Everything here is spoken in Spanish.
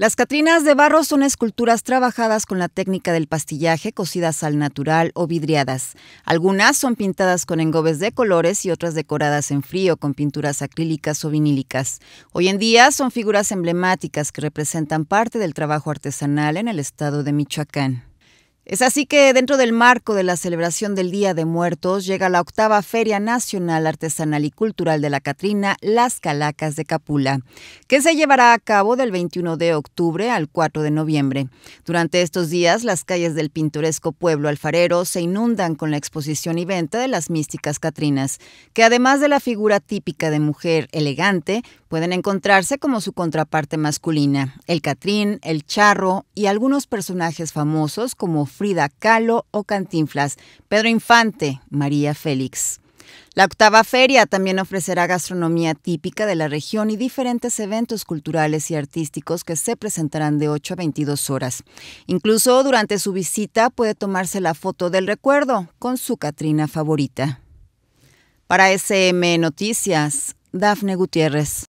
Las Catrinas de barro son esculturas trabajadas con la técnica del pastillaje, cocidas al natural o vidriadas. Algunas son pintadas con engobes de colores y otras decoradas en frío con pinturas acrílicas o vinílicas. Hoy en día son figuras emblemáticas que representan parte del trabajo artesanal en el estado de Michoacán. Es así que dentro del marco de la celebración del Día de Muertos llega la octava Feria Nacional Artesanal y Cultural de la Catrina, Las Calacas de Capula, que se llevará a cabo del 21 de octubre al 4 de noviembre. Durante estos días, las calles del pintoresco pueblo alfarero se inundan con la exposición y venta de las místicas Catrinas, que además de la figura típica de mujer elegante, pueden encontrarse como su contraparte masculina, el Catrín, el Charro y algunos personajes famosos como Frida Kahlo o Cantinflas, Pedro Infante, María Félix. La octava feria también ofrecerá gastronomía típica de la región y diferentes eventos culturales y artísticos que se presentarán de 8 a 22 horas. Incluso durante su visita puede tomarse la foto del recuerdo con su Catrina favorita. Para SM Noticias, Dafne Gutiérrez.